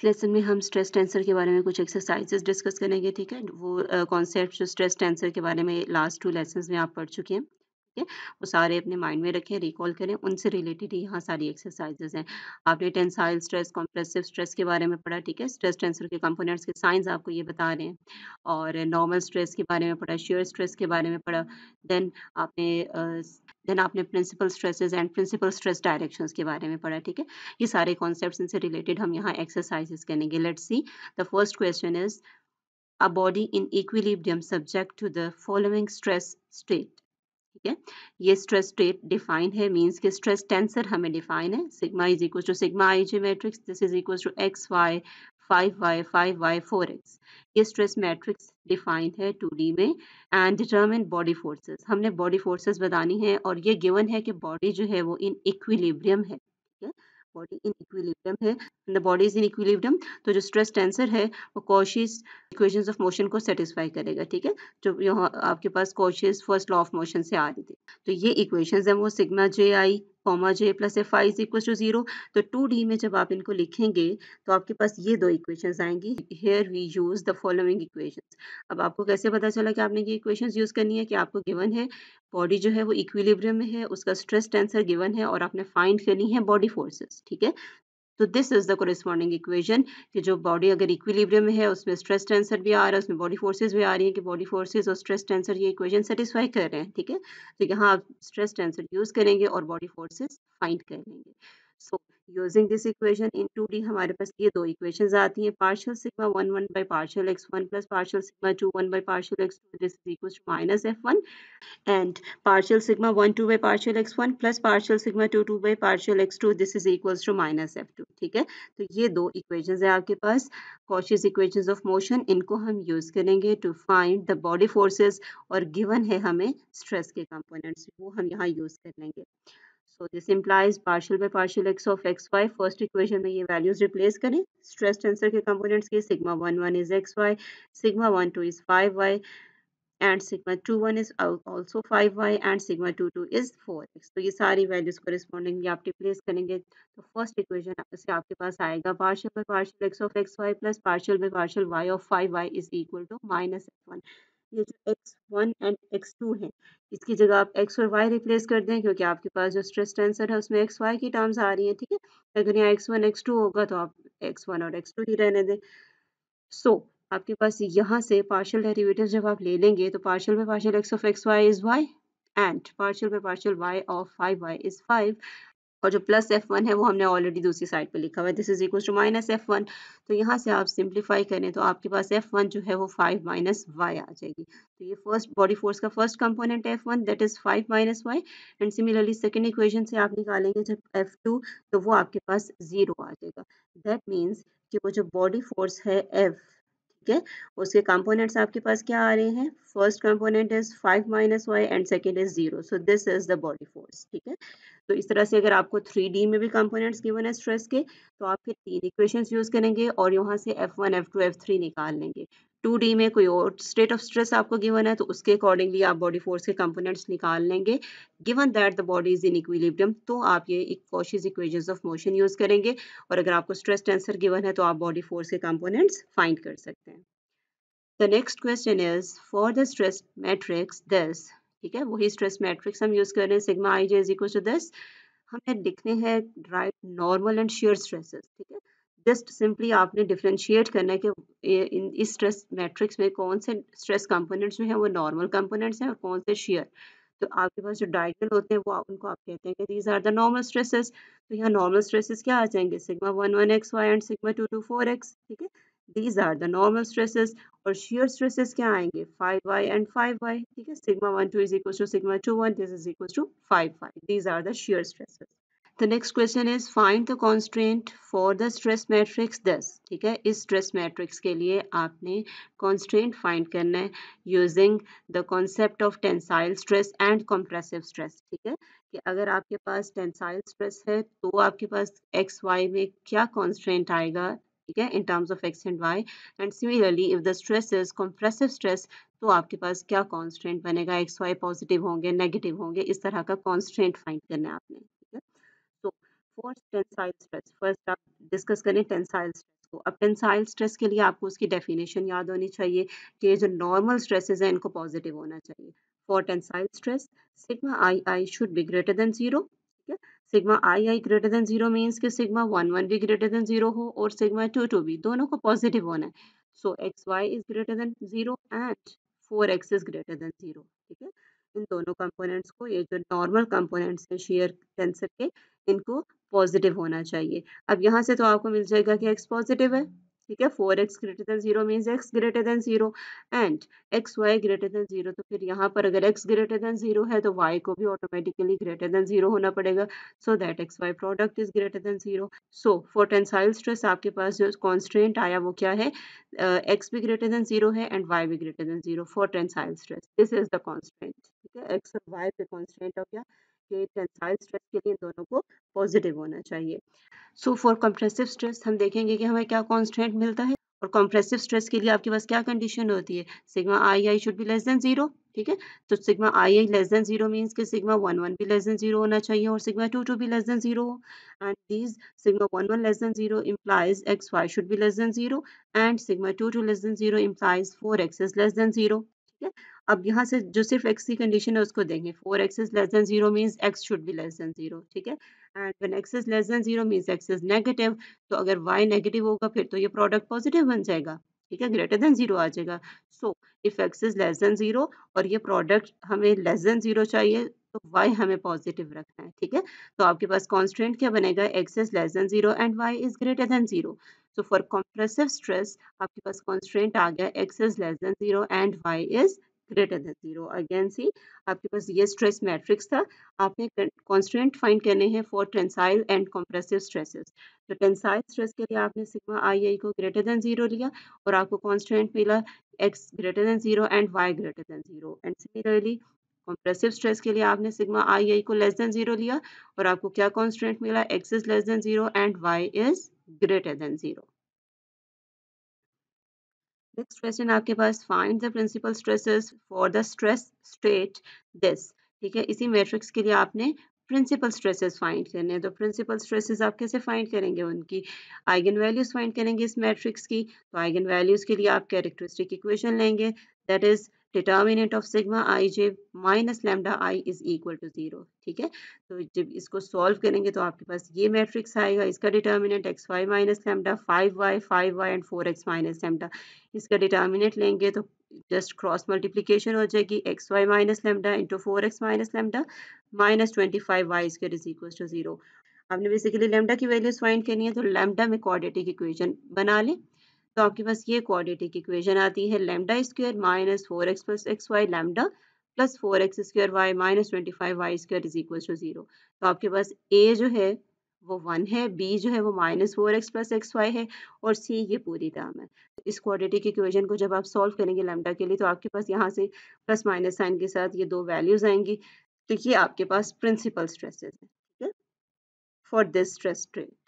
इस लेसन में हम स्ट्रेस टेंसर के बारे में कुछ एक्सरसाइजेस डिस्कस करेंगे ठीक है वो कॉन्सेप्ट जो स्ट्रेस टेंसर के बारे में लास्ट टू लेसन में आप पढ़ चुके हैं ठीक है वो सारे अपने माइंड में रखें रिकॉल करें उनसे रिलेटेड ही यहाँ सारी एक्सरसाइजेज हैं आपने टेंसाइल स्ट्रेस कॉम्प्रेसिव स्ट्रेस के बारे में पढ़ा ठीक है स्ट्रेस टेंसर के कंपोनेंट्स के साइंस आपको ये बता रहे हैं और नॉर्मल स्ट्रेस के बारे में पढ़ा श्योर स्ट्रेस के बारे में पढ़ा देन आपने देन आपने principal stress and principal stress direction के बारे में पढ़ा ठीक है ये सारे कॉन्सेप्ट इनसे रिलेटेड हम यहाँ एक्सरसाइजेस करेंगे let's see the first question is a body in equilibrium subject to the following stress state ठीक है ये स्ट्रेस स्टेट डिफाइन है मींस के स्ट्रेस टेंसर हमें डिफाइन है sigma is equal to sigma i j matrix this is equal to x y five y five y four x ये stress matrix define है two D में and determine body forces हमने body forces बतानी है और ये given है कि बॉडी जो है वो इन इक्विलिब्रियम है ठीक है बॉडी इन इक्विलिब्रियम है the body is in equilibrium तो जो स्ट्रेस टेंसर है वो कॉशियस इक्वेशंस ऑफ मोशन को सेटिस्फाई करेगा ठीक है जो यहाँ आपके पास Cauchy's first law of motion से आ रही थी तो ये इक्वेशंस हैं वो sigma j i comma j plus f i is equal to zero तो टू डी में जब आप इनको लिखेंगे तो आपके पास ये दो इक्वेशंस आएंगी here we use the following equations अब आपको कैसे पता चला कि आपने ये इक्वेशंस यूज़ करनी है कि आपको गिवन है बॉडी जो है वो इक्विलिब्रियम में है उसका स्ट्रेस टेंसर गिवन है और आपने फाइंड करनी है बॉडी फोर्सेस ठीक है तो this is the corresponding equation कि जो बॉडी अगर इक्विलिब्रियम में है उसमें स्ट्रेस टेंसर भी आ रहा है उसमें बॉडी फोर्सेज भी आ रही है कि बॉडी फोर्सेज और स्ट्रेस टेंसर ये इक्वेशन सेटिस्फाई कर रहे हैं ठीक है तो यहाँ आप स्ट्रेस टेंसर यूज करेंगे और बॉडी फोर्सेज फाइंड कर लेंगे so using this equation in two D हमारे पास ये दो इक्वेशन आती हैं partial sigma one one by partial x one plus partial sigma two one by partial x two this is equal to minus f one and partial sigma one two by partial x one plus partial sigma two two by partial x two this is equal to minus f two ठीक है तो ये दो equation है आपके पास Cauchy's equation of motion इनको हम यूज करेंगे to find the body forces और गिवन है हमें स्ट्रेस के कंपोनेंट्स वो हम यहाँ यूज कर लेंगे so this implies partial by partial x of x y first equation में ये वैल्यूज रिप्लेस करें स्ट्रेस टेंसर के कंपोनेंट्स के sigma one one is x y sigma one two is five y and sigma two one is also five y and sigma two two is four x तो ये सारी values कोरिस्पॉन्डिंगली आप replace करेंगे तो first equation से आपके पास आएगा partial by partial x of x y plus partial by partial y of five y is equal to minus x one ये जो x1 एंड x2 टू है इसकी जगह आप x और y रिप्लेस कर दें क्योंकि आपके पास जो स्ट्रेस टेंसर है उसमें एक्स वाई की टर्म्स आ रही हैं ठीक है अगर यहाँ एक्स वन एक्स टू होगा तो आप एक्स वन और एक्स टू ही रहने दें सो so, आपके पास यहाँ से पार्शियल डेरिवेटिव जब आप ले लेंगे तो पार्शियल में partial x of x y is y and partial में partial y of five y is five और जो प्लस एफ वन है वो हमने ऑलरेडी दूसरी साइड पे लिखा हुआ है this is equal to minus f one तो यहाँ से आप सिंप्लीफाई करें तो आपके पास एफ वन जो है वो फाइव माइनस वाई आ जाएगी तो ये फर्स्ट बॉडी फोर्स का first component f one that is five minus y and similarly second equation से आप निकालेंगे जब एफ टू तो वो आपके पास जीरो आ जाएगा दैट मीन्स कि वो जो बॉडी फोर्स है एफ ठीक है उसके कंपोनेंट्स आपके पास क्या आ रहे हैं first component is five minus y and second is zero so this is the body force ठीक है तो इस तरह से अगर आपको थ्री डी में भी कंपोनेंट्स गिवन है स्ट्रेस के तो आप फिर तीन इक्वेशंस यूज करेंगे और यहाँ से f one f two f three निकाल लेंगे टू डी में कोई और स्टेट ऑफ स्ट्रेस आपको गिवन है तो उसके अकॉर्डिंगली आप बॉडी फोर्स के कंपोनेंट्स निकाल लेंगे given that the body is in equilibrium तो आप ये कोशिश इक्वेजन ऑफ मोशन यूज करेंगे और अगर आपको स्ट्रेस टेंसर गिवन है तो आप बॉडी फोर्स के कंपोनेंट्स फाइंड कर सकते हैं the next question is for the stress matrix this ठीक है वही स्ट्रेस मैट्रिक्स हम यूज कर रहे हैं sigma i j is equal to this हमें लिखने हैं derive normal and shear stresses ठीक है जस्ट सिंपली आपने डिफ्रेंशिएट करना है कि इस स्ट्रेस मैट्रिक्स में कौन से स्ट्रेस कंपोनेंट्स जो है वो नॉर्मल कंपोनेंट्स हैं और कौन से शेयर तो आपके पास जो डायगनल होते हैं वो उनको आप कहते हैं कि these are the normal stresses तो यहाँ नॉर्मल स्ट्रेसेस क्या आ जाएंगे sigma one one x y and sigma two two four x ठीक है these are the normal stresses और शेयर स्ट्रेसेस क्या आएंगे five y and five y ठीक है sigma one two is equal to sigma two one this is equal to five y these are the shear stresses the next question is find the constraint for the stress matrix this ठीक है इस stress matrix के लिए आपने constraint find करना है using the concept of tensile stress and compressive stress ठीक है कि अगर आपके पास टेंसाइल स्ट्रेस है तो आपके पास एक्स वाई में क्या कॉन्स्टेंट आएगा ठीक है in terms of x and y and similarly if the stress is compressive stress तो आपके पास क्या कॉन्स्टेंट बनेगा एक्स वाई पॉजिटिव होंगे नेगेटिव होंगे इस तरह का कॉन्स्टेंट फाइंड करना है आपने फोर्स टेंसाइल स्ट्रेस फर्स्ट आप डिस्कस करें टेंसाइल स्ट्रेस को अब टेंसाइल स्ट्रेस के लिए आपको उसकी डेफिनेशन याद होनी चाहिए कि जो नॉर्मल स्ट्रेसेस हैं इनको पॉजिटिव होना चाहिए for tensile stress sigma i i should be greater than zero sigma i i greater than zero means कि सिग्मा वन वन भी ग्रेटर देन जीरो हो और सिग्मा टू टू भी दोनों को पॉजिटिव होना है so x y is greater than zero and four x is greater than zero ठीक है इन दोनों कंपोनेंट्स को ये जो नॉर्मल कंपोनेंट्स हैं शेयर टेंसर के इनको पॉजिटिव होना चाहिए अब यहाँ से तो आपको मिल जाएगा कि एक्स पॉजिटिव है ठीक है four x greater than zero means x greater than zero and x y greater than zero तो फिर यहाँ पर अगर एक्स ग्रेटर देन जीरो है तो वाई को भी ऑटोमेटिकली ग्रेटर देन जीरो होना पड़ेगा so that x y product is greater than zero so for tensile stress आपके पास जो कॉन्स्टेंट आया वो क्या है एक्स uh, भी ग्रेटर देन जीरो है एंड वाई भी greater than zero for tensile stress this is the constant ठीक है एक्स और वाई पे कॉन्स्टेंट हो गया के टेंसाइल स्ट्रेस के लिए दोनों को पॉजिटिव होना चाहिए सो फॉर कंप्रेसिव स्ट्रेस हम देखेंगे कि हमें क्या कॉन्स्टेंट मिलता है और कंप्रेसिव स्ट्रेस के लिए आपके पास क्या कंडीशन होती है सिग्मा आई आई शुड भी लेस देन जीरो ठीक है तो sigma i i less than zero means कि सिग्मा वन वन भी लेस देन जीरो होना चाहिए और सिग्मा टू टू भी less than zero and these sigma one one less than zero implies x y should भी less than zero and sigma two two less than zero implies four x is less than zero ठीक है अब यहाँ से जो सिर्फ x की condition है उसको देंगे four x is less than zero means x should be less than zero ठीक है and one x is less than zero means x is negative तो अगर वाई नेगेटिव होगा फिर तो ये प्रोडक्ट पॉजिटिव बन जाएगा ठीक है ग्रेटर देन जीरो आ जाएगा so if x is less than zero और ये प्रोडक्ट हमें लेस देन जीरो चाहिए तो वाई हमें पॉजिटिव रखना है ठीक है तो आपके पास कॉन्स्टेंट क्या बनेगा x is less than zero and y is greater than zero so for compressive stress आपके पास कॉन्स्टेंट आ गया x is less than zero and y is greater than zero again see आपके पास ये स्ट्रेस मैट्रिक्स था आपने constant find करने हैं for tensile and compressive stresses तो टेंसाइल स्ट्रेस के लिए आपने सिग्मा आई आई को ग्रेटर देन जीरो लिया और आपको कॉन्स्टेंट मिला x greater than zero and y greater than zero and similarly compressive stress के लिए आपने सिग्मा आई आई को लेस देन जीरो लिया और आपको क्या कॉन्स्टेंट मिला x is less than zero and y is greater than zero six question आपके पास find the principal stresses for the stress state this ठीक है इसी मैट्रिक्स के लिए आपने प्रिंसिपल स्ट्रेसेस फाइंड करने हैं तो प्रिंसिपल स्ट्रेसेस आप कैसे फाइंड करेंगे उनकी आइगन वैल्यूज फाइंड करेंगे इस मैट्रिक्स की तो आइगन वैल्यूज के लिए आप कैरेक्टरिस्टिक इक्वेशन लेंगे that is determinant of sigma i j minus lambda i is equal to zero ठीक है तो जब इसको सॉल्व करेंगे तो आपके पास ये मैट्रिक्स आएगा इसका determinant x y minus lambda five y five y and four x minus lambda इसका डिटर्मिनेंट लेंगे तो जस्ट क्रॉस मल्टीप्लीकेशन हो जाएगी x y minus lambda into four x minus lambda minus twenty five y square is equal to zero आपने basically lambda की values find करनी है तो लेमडा में कोऑर्डिनेटिक इक्वेशन बना लें तो आपके पास ये क्वाड्रेटिक इक्वेशन आती है lambda square minus four x plus x y lambda plus four x square y minus twenty five y square is equal to zero तो आपके पास ए जो है वो वन है बी जो है वो minus four x plus x y है और सी ये पूरी टर्म है तो इस क्वाड्रेटिक इक्वेशन को जब आप सॉल्व करेंगे लैम्डा के लिए तो आपके पास यहाँ से प्लस माइनस साइन के साथ ये दो वैल्यूज आएंगी तो ये आपके पास प्रिंसिपल स्ट्रेसेस हैं ठीक है फॉर दिस स्ट्रेस ट्रेन